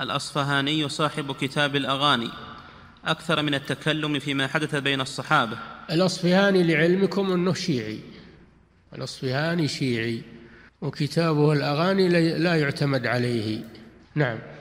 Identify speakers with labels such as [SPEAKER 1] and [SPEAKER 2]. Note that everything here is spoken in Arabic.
[SPEAKER 1] الأصفهاني صاحب كتاب الأغاني أكثر من التكلم فيما حدث بين الصحابة
[SPEAKER 2] الأصفهاني لعلمكم أنه شيعي الأصفهاني شيعي وكتابه الأغاني لا يعتمد عليه نعم